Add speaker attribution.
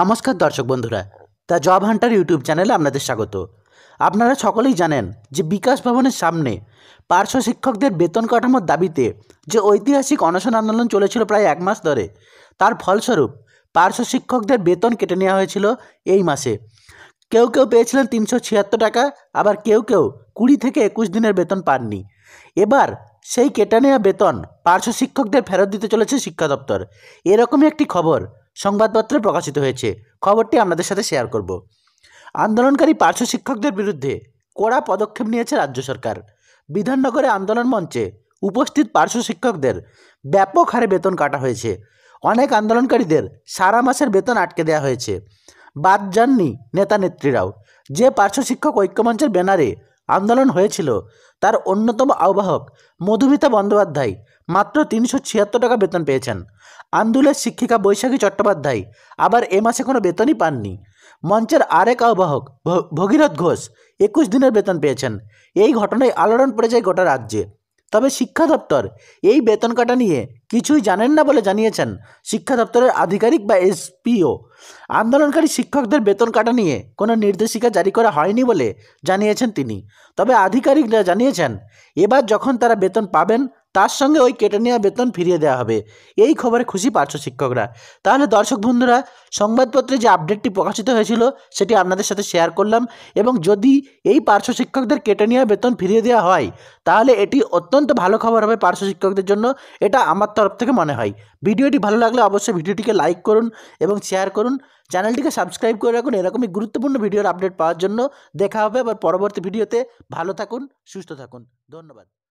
Speaker 1: নমস্কার দর্শক বন্ধুরা দ্য জব হান্টার ইউটিউব চ্যানেলে আপনাদের স্বাগত আপনারা সকলেই জানেন যে বিকাশ ভবনের সামনে পার্শ্ব শিক্ষকদের বেতন কাঠামোর দাবিতে যে ঐতিহাসিক অনশন আন্দোলন চলেছিল প্রায় এক মাস ধরে তার ফলস্বরূপ পার্শ্ব শিক্ষকদের বেতন কেটে নেওয়া হয়েছিল এই মাসে কেউ কেউ পেয়েছিলেন তিনশো ছিয়াত্তর টাকা আবার কেউ কেউ কুড়ি থেকে একুশ দিনের বেতন পাননি এবার সেই কেটে নেওয়া বেতন পার্শ্ব শিক্ষকদের ফেরত দিতে চলেছে শিক্ষা দপ্তর এরকমই একটি খবর সংবাদপত্রে প্রকাশিত হয়েছে খবরটি আপনাদের সাথে শেয়ার করব আন্দোলনকারী পার্শ্ব শিক্ষকদের বিরুদ্ধে কড়া পদক্ষেপ নিয়েছে রাজ্য সরকার বিধাননগরে আন্দোলন মঞ্চে উপস্থিত পার্শ্ব শিক্ষকদের ব্যাপক হারে বেতন কাটা হয়েছে অনেক আন্দোলনকারীদের সারা মাসের বেতন আটকে দেওয়া হয়েছে বাদ যাননি নেতা নেত্রীরাও যে পার্শ্ব শিক্ষক ঐক্যমঞ্চের ব্যানারে আন্দোলন হয়েছিল তার অন্যতম আহ্বায়ক মধুমিতা বন্দ্যোপাধ্যায় মাত্র তিনশো ছিয়াত্তর টাকা বেতন পেয়েছেন আন্দুলের শিক্ষিকা বৈশাখী চট্টোপাধ্যায় আবার এ মাসে কোনো বেতনই পাননি মঞ্চের আরেক আহ্বায়ক ভগীরথ ঘোষ একুশ দিনের বেতন পেয়েছেন এই ঘটনায় আলোড়ন পড়ে যায় গোটা রাজ্যে তবে শিক্ষা দপ্তর এই বেতন কাটা নিয়ে কিছুই জানেন না বলে জানিয়েছেন শিক্ষা দপ্তরের আধিকারিক বা এসপিও আন্দোলনকারী শিক্ষকদের বেতন কাটা নিয়ে কোনো নির্দেশিকা জারি করা হয়নি বলে জানিয়েছেন তিনি তবে আধিকারিকরা জানিয়েছেন এবার যখন তারা বেতন পাবেন তার সঙ্গে ওই কেটে নেওয়া বেতন ফিরিয়ে দেওয়া হবে এই খবরে খুশি পার্শ্ব শিক্ষকরা তাহলে দর্শক বন্ধুরা সংবাদপত্রে যে আপডেটটি প্রকাশিত হয়েছিল সেটি আপনাদের সাথে শেয়ার করলাম এবং যদি এই পার্শ্ব শিক্ষকদের কেটে নেওয়া বেতন ফিরিয়ে দেওয়া হয় তাহলে এটি অত্যন্ত ভালো খবর হবে পার্শ্ব শিক্ষকদের জন্য এটা আমার তরফ থেকে মনে হয় ভিডিওটি ভালো লাগলে অবশ্যই ভিডিওটিকে লাইক করুন এবং শেয়ার করুন চ্যানেলটিকে সাবস্ক্রাইব করে রাখুন এরকমই গুরুত্বপূর্ণ ভিডিওর আপডেট পাওয়ার জন্য দেখা হবে আবার পরবর্তী ভিডিওতে ভালো থাকুন সুস্থ থাকুন ধন্যবাদ